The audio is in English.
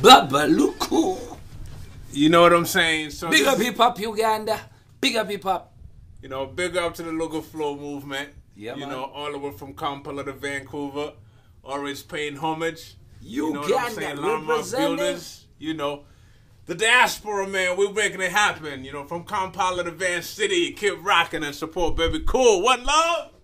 Babaluku. You know what I'm saying? So big up hip hop Uganda. Big up hip hop. You know, big up to the local flow movement. Yeah, you man. know, all the way from Kampala to Vancouver, always paying homage. You, know what I'm saying? Landmark builders. You know, the diaspora, man, we're making it happen. You know, from Kampala to Van City, keep rocking and support, baby. Cool. One love.